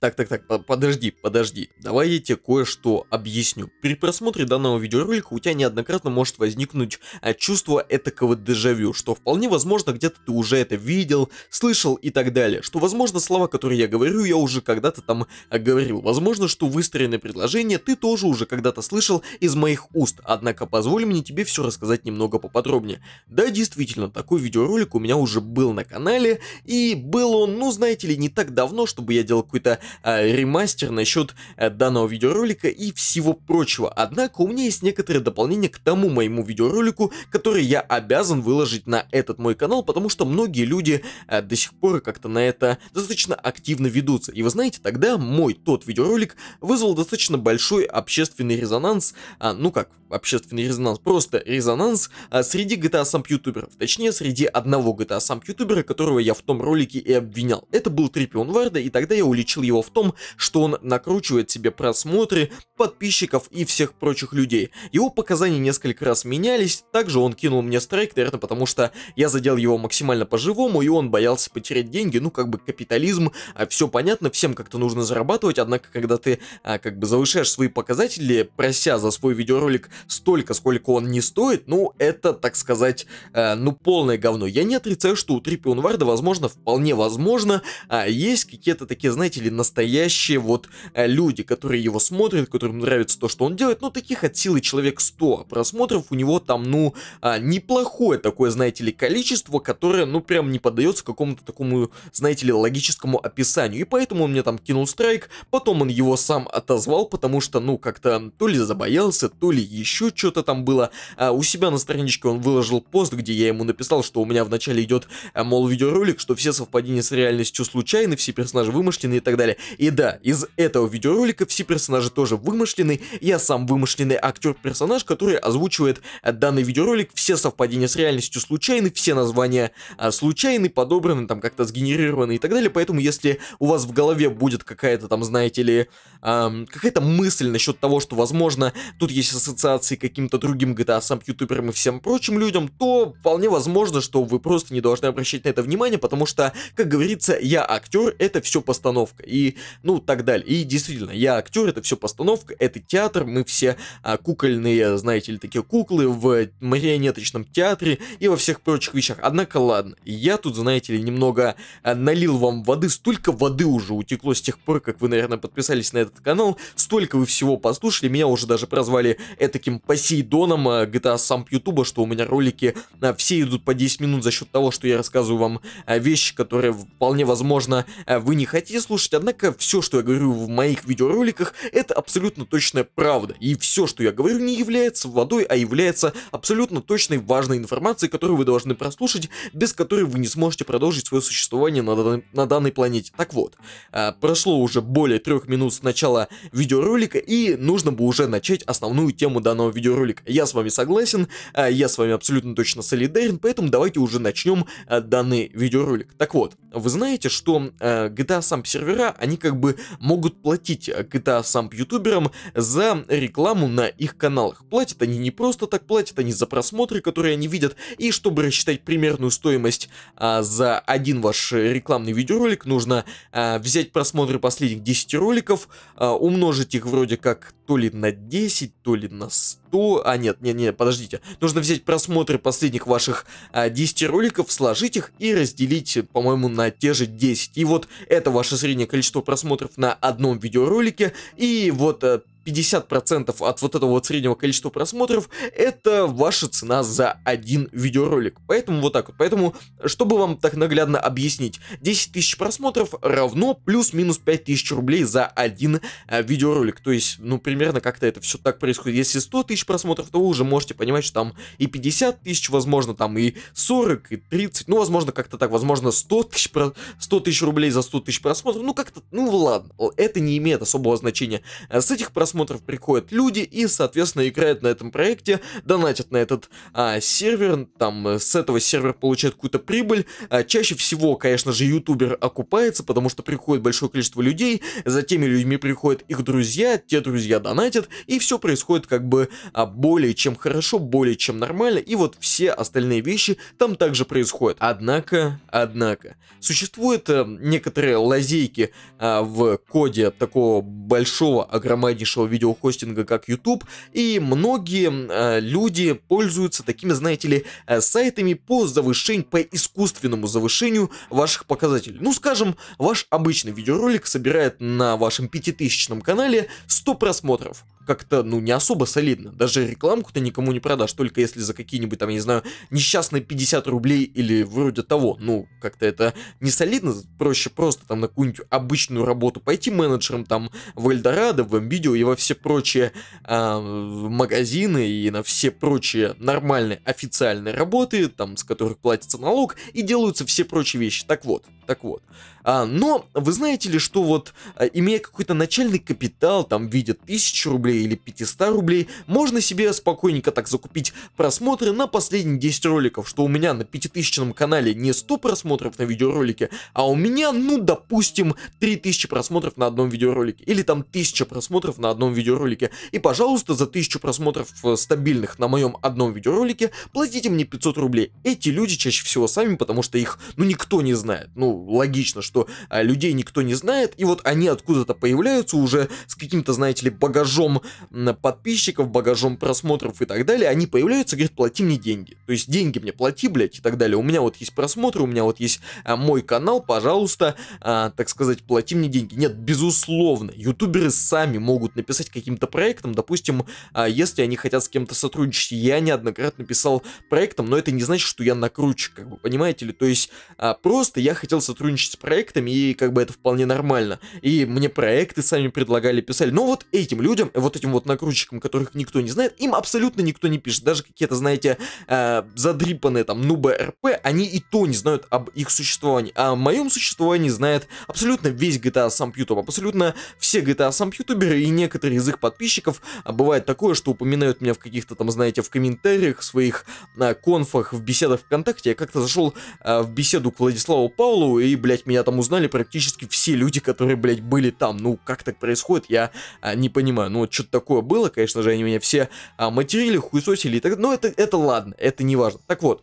Так, так, так, подожди, подожди. Давай я тебе кое-что объясню. При просмотре данного видеоролика у тебя неоднократно может возникнуть э, чувство этакого дежавю, что вполне возможно где-то ты уже это видел, слышал и так далее. Что возможно слова, которые я говорю, я уже когда-то там э, говорил. Возможно, что выстроенное предложение ты тоже уже когда-то слышал из моих уст. Однако позволь мне тебе все рассказать немного поподробнее. Да, действительно, такой видеоролик у меня уже был на канале, и был он, ну знаете ли, не так давно, чтобы я делал какой-то Э, ремастер насчет э, данного видеоролика и всего прочего. Однако у меня есть некоторые дополнения к тому моему видеоролику, который я обязан выложить на этот мой канал, потому что многие люди э, до сих пор как-то на это достаточно активно ведутся. И вы знаете, тогда мой тот видеоролик вызвал достаточно большой общественный резонанс, а, ну как общественный резонанс, просто резонанс а, среди GTA сам ютуберов, точнее среди одного GTA сам ютубера, которого я в том ролике и обвинял. Это был Трипион Варда, и тогда я уличил его Дело в том, что он накручивает себе просмотры, подписчиков и всех прочих людей. Его показания несколько раз менялись, также он кинул мне страйк, наверное, потому что я задел его максимально по-живому, и он боялся потерять деньги, ну как бы капитализм, а все понятно, всем как-то нужно зарабатывать, однако когда ты а, как бы завышаешь свои показатели, прося за свой видеоролик столько, сколько он не стоит, ну это, так сказать, э, ну полное говно. Я не отрицаю, что у Трипион Варда, возможно, вполне возможно, а, есть какие-то такие, знаете ли, на настоящие вот э, люди, которые его смотрят, которым нравится то, что он делает. Ну, таких от силы человек 100 просмотров. У него там, ну, а, неплохое такое, знаете ли, количество, которое, ну, прям не поддается какому-то такому, знаете ли, логическому описанию. И поэтому он мне там кинул страйк, потом он его сам отозвал, потому что, ну, как-то то ли забоялся, то ли еще что-то там было. А у себя на страничке он выложил пост, где я ему написал, что у меня вначале идет, э, мол, видеоролик, что все совпадения с реальностью случайны, все персонажи вымышлены и так далее. И да, из этого видеоролика все персонажи тоже вымышлены, я сам вымышленный актер-персонаж, который озвучивает э, данный видеоролик, все совпадения с реальностью случайны, все названия э, случайны, подобраны, там как-то сгенерированы и так далее, поэтому если у вас в голове будет какая-то там, знаете ли, эм, какая-то мысль насчет того, что возможно тут есть ассоциации каким-то другим GTA, сам ютуберам и всем прочим людям, то вполне возможно, что вы просто не должны обращать на это внимание, потому что, как говорится, я актер, это все постановка, и ну, так далее. И действительно, я актер, это все постановка, это театр, мы все а, кукольные, знаете ли, такие куклы в марионеточном театре и во всех прочих вещах. Однако, ладно, я тут, знаете ли, немного а, налил вам воды, столько воды уже утекло с тех пор, как вы, наверное, подписались на этот канал, столько вы всего послушали, меня уже даже прозвали таким Посейдоном а, GTA а сам Ютуба, что у меня ролики а, все идут по 10 минут за счет того, что я рассказываю вам а, вещи, которые вполне возможно а, вы не хотите слушать, однако человека, все, что я говорю в моих видеороликах, это абсолютно точная правда. И все, что я говорю, не является водой, а является абсолютно точной важной информацией, которую вы должны прослушать, без которой вы не сможете продолжить свое существование на данной, на данной планете. Так вот, э, прошло уже более трех минут с начала видеоролика, и нужно бы уже начать основную тему данного видеоролика. Я с вами согласен, э, я с вами абсолютно точно солидарен, поэтому давайте уже начнем э, данный видеоролик. Так вот, вы знаете, что GTA сам сервера, они они как бы могут платить э, КТА сам ютуберам за рекламу на их каналах. Платят они не просто так, платят они за просмотры, которые они видят, и чтобы рассчитать примерную стоимость а, за один ваш рекламный видеоролик, нужно а, взять просмотры последних 10 роликов, а, умножить их вроде как то ли на 10, то ли на 100, то... Ну, а, нет, нет, нет, подождите. Нужно взять просмотры последних ваших а, 10 роликов, сложить их и разделить, по-моему, на те же 10. И вот это ваше среднее количество просмотров на одном видеоролике. И вот... А, 50% от вот этого вот среднего количества просмотров, это ваша цена за один видеоролик. Поэтому вот так вот. Поэтому, чтобы вам так наглядно объяснить, 10 тысяч просмотров равно плюс-минус 5 тысяч рублей за один э, видеоролик. То есть, ну, примерно как-то это все так происходит. Если 100 тысяч просмотров, то вы уже можете понимать, что там и 50 тысяч, возможно, там и 40, и 30, ну, возможно, как-то так, возможно, 100 тысяч, про... 100 тысяч рублей за 100 тысяч просмотров, ну, как-то, ну, ладно, это не имеет особого значения. Э, с этих просмотров просмотров приходят люди и, соответственно, играют на этом проекте, донатят на этот а, сервер, там э, с этого сервер получает какую-то прибыль. А, чаще всего, конечно же, ютубер окупается, потому что приходит большое количество людей, за теми людьми приходят их друзья, те друзья донатят, и все происходит как бы а, более чем хорошо, более чем нормально, и вот все остальные вещи там также происходят. Однако, однако, существуют а, некоторые лазейки а, в коде такого большого, огромнейшего видеохостинга, как YouTube, и многие э, люди пользуются такими, знаете ли, э, сайтами по завышению, по искусственному завышению ваших показателей. Ну, скажем, ваш обычный видеоролик собирает на вашем 5000 канале 100 просмотров как-то, ну, не особо солидно. Даже рекламку ты никому не продашь, только если за какие-нибудь, там, я не знаю, несчастные 50 рублей или вроде того. Ну, как-то это не солидно, проще просто там на какую-нибудь обычную работу пойти менеджером там в Эльдорадо, в м и во все прочие э, магазины и на все прочие нормальные официальные работы, там, с которых платится налог, и делаются все прочие вещи. Так вот, так вот. А, но вы знаете ли, что вот, а, имея какой-то начальный капитал, там, в виде 1000 рублей, или 500 рублей, можно себе спокойненько так закупить просмотры на последние 10 роликов, что у меня на 5000 канале не 100 просмотров на видеоролике, а у меня, ну, допустим, 3000 просмотров на одном видеоролике, или там 1000 просмотров на одном видеоролике. И, пожалуйста, за 1000 просмотров э, стабильных на моем одном видеоролике платите мне 500 рублей. Эти люди чаще всего сами, потому что их, ну, никто не знает. Ну, логично, что а, людей никто не знает, и вот они откуда-то появляются уже с каким-то, знаете ли, багажом подписчиков, багажом просмотров и так далее, они появляются, говорят, плати мне деньги. То есть деньги мне плати, блядь, и так далее. У меня вот есть просмотры, у меня вот есть а, мой канал, пожалуйста, а, так сказать, плати мне деньги. Нет, безусловно, ютуберы сами могут написать каким-то проектом, допустим, а, если они хотят с кем-то сотрудничать. Я неоднократно писал проектом, но это не значит, что я накручу, как бы, понимаете ли? То есть а, просто я хотел сотрудничать с проектами, и как бы это вполне нормально. И мне проекты сами предлагали, писали. Но вот этим людям, вот этим вот накрутчикам, которых никто не знает, им абсолютно никто не пишет. Даже какие-то, знаете, э, задрипанные там нубы РП, они и то не знают об их существовании. А о моем существовании знает абсолютно весь GTA сам YouTube, абсолютно все GTA сам ютуберы и некоторые из их подписчиков. А бывает такое, что упоминают меня в каких-то там, знаете, в комментариях, в своих а, конфах, в беседах ВКонтакте. Я как-то зашел а, э, в беседу к Владиславу Павлову, и, блядь, меня там узнали практически все люди, которые, блядь, были там. Ну, как так происходит, я а, не понимаю. Ну, вот что что такое было, конечно же, они меня все а, материли, хуесосили и так но ну, это, это ладно, это не важно. Так вот,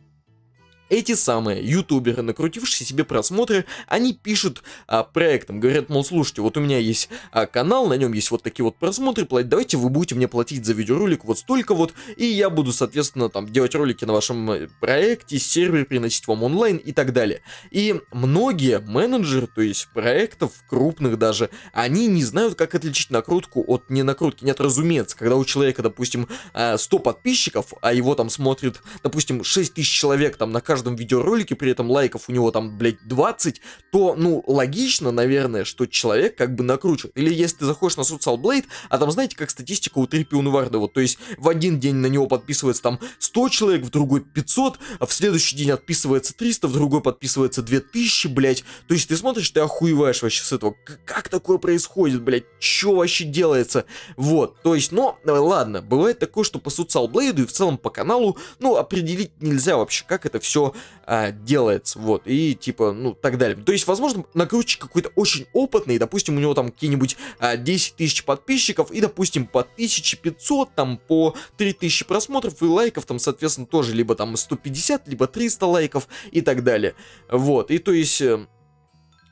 эти самые ютуберы, накрутившие себе просмотры, они пишут а, проектам, говорят, мол, слушайте, вот у меня есть а, канал, на нем есть вот такие вот просмотры, платить, давайте вы будете мне платить за видеоролик вот столько вот, и я буду, соответственно, там, делать ролики на вашем э, проекте, сервер приносить вам онлайн и так далее. И многие менеджеры, то есть проектов крупных даже, они не знают, как отличить накрутку от ненакрутки, Нет, разумеется, когда у человека, допустим, 100 а, подписчиков, а его там смотрит, допустим, 6 тысяч человек там на каждом каждом видеоролике, при этом лайков у него там, блядь, 20, то, ну, логично, наверное, что человек как бы накручивает. Или если ты заходишь на Social Blade, а там, знаете, как статистика у Трипи Унвардова, то есть в один день на него подписывается там 100 человек, в другой 500, а в следующий день отписывается 300, в другой подписывается 2000, блядь. То есть ты смотришь, ты охуеваешь вообще с этого. Как такое происходит, блядь? Чё вообще делается? Вот, то есть, ну, ладно, бывает такое, что по Social Blade и в целом по каналу, ну, определить нельзя вообще, как это все а, делается, вот, и типа, ну, так далее. То есть, возможно, накрутчик какой-то очень опытный, допустим, у него там какие-нибудь а, 10 тысяч подписчиков, и, допустим, по 1500, там, по 3000 просмотров и лайков, там, соответственно, тоже либо там 150, либо 300 лайков и так далее. Вот, и то есть э,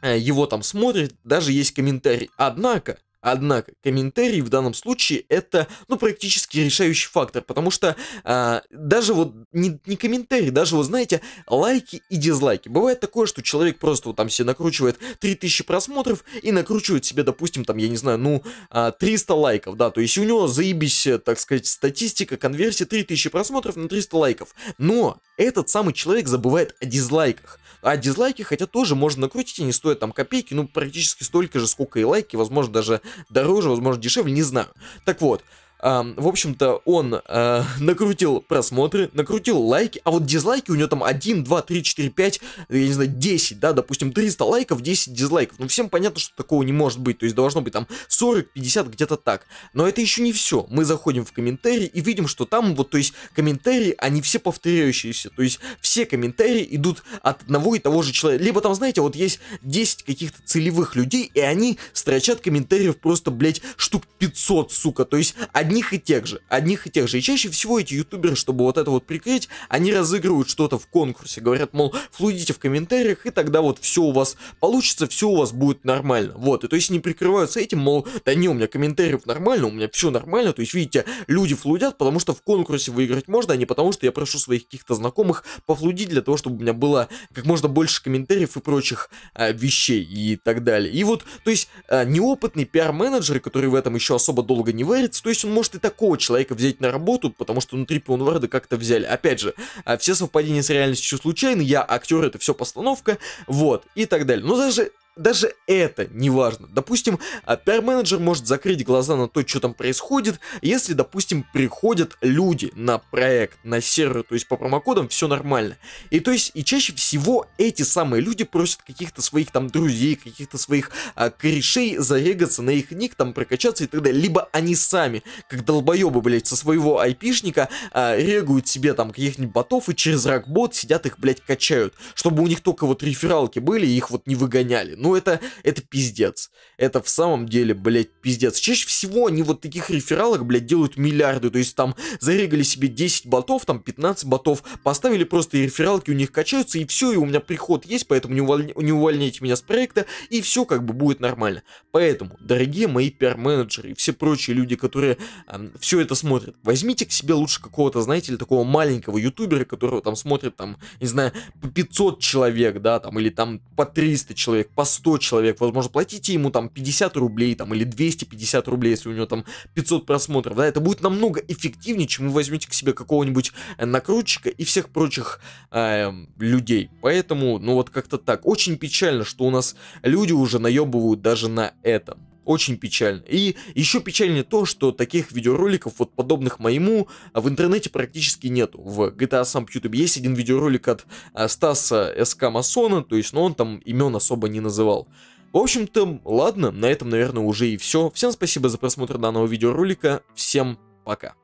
э, его там смотрит даже есть комментарий. Однако, Однако, комментарий в данном случае это, ну, практически решающий фактор, потому что а, даже вот не, не комментарий, даже, вот знаете, лайки и дизлайки. Бывает такое, что человек просто вот там себе накручивает 3000 просмотров и накручивает себе, допустим, там, я не знаю, ну, 300 а, лайков, да, то есть у него заебись, так сказать, статистика конверсии 3000 просмотров на 300 лайков. Но этот самый человек забывает о дизлайках. А дизлайки, хотя тоже можно накрутить, и не стоят там копейки, ну, практически столько же, сколько и лайки, возможно, даже дороже, возможно, дешевле, не знаю. Так вот, в общем-то, он э, накрутил просмотры, накрутил лайки, а вот дизлайки у него там 1, 2, 3, 4, 5, я не знаю, 10, да, допустим, 300 лайков, 10 дизлайков. Ну, всем понятно, что такого не может быть, то есть должно быть там 40, 50, где-то так. Но это еще не все. Мы заходим в комментарии и видим, что там вот, то есть, комментарии, они все повторяющиеся, то есть, все комментарии идут от одного и того же человека. Либо там, знаете, вот есть 10 каких-то целевых людей, и они строчат комментариев просто, блядь, штук 500, сука, то есть, одни одних и тех же, одних и тех же. И чаще всего эти ютуберы, чтобы вот это вот прикрыть, они разыгрывают что-то в конкурсе, говорят, мол, флудите в комментариях, и тогда вот все у вас получится, все у вас будет нормально. Вот, и то есть не прикрываются этим, мол, да не, у меня комментариев нормально, у меня все нормально, то есть, видите, люди флудят, потому что в конкурсе выиграть можно, а не потому что я прошу своих каких-то знакомых пофлудить для того, чтобы у меня было как можно больше комментариев и прочих а, вещей и так далее. И вот, то есть, а, неопытный пиар-менеджер, который в этом еще особо долго не варится, то есть он может может и такого человека взять на работу, потому что внутри Пионварда как-то взяли. Опять же, а, все совпадения с реальностью случайны, я актер, это все постановка, вот, и так далее. Но даже даже это не важно. Допустим, а, пиар-менеджер может закрыть глаза на то, что там происходит, если, допустим, приходят люди на проект, на сервер, то есть по промокодам все нормально. И то есть, и чаще всего эти самые люди просят каких-то своих там друзей, каких-то своих а, корешей зарегаться на их ник, там прокачаться и так далее. Либо они сами, как долбоебы, блядь, со своего айпишника а, регают себе там каких-нибудь ботов и через ракбот сидят их, блядь, качают, чтобы у них только вот рефералки были и их вот не выгоняли. Ну это, это пиздец. Это в самом деле, блядь, пиздец. Чаще всего они вот таких рефералок, блядь, делают миллиарды. То есть там зарегали себе 10 ботов, там 15 ботов, поставили просто и рефералки у них качаются, и все, и у меня приход есть, поэтому не, уволь... не увольняйте меня с проекта, и все как бы будет нормально. Поэтому, дорогие мои пиар-менеджеры и все прочие люди, которые э, все это смотрят, возьмите к себе лучше какого-то, знаете ли, такого маленького ютубера, которого там смотрит, там, не знаю, по 500 человек, да, там, или там по 300 человек, по 100 человек, возможно, платите ему там 50 рублей там, или 250 рублей, если у него там 500 просмотров, да, это будет намного эффективнее, чем вы возьмете к себе какого-нибудь э, накрутчика и всех прочих э, людей. Поэтому, ну вот как-то так. Очень печально, что у нас люди уже наебывают даже на этом. Очень печально. И еще печальнее то, что таких видеороликов, вот подобных моему, в интернете практически нету. В GTA сам YouTube есть один видеоролик от э, Стаса СК Масона, то есть, но ну, он там имен особо не называл. В общем-то, ладно, на этом, наверное, уже и все. Всем спасибо за просмотр данного видеоролика, всем пока.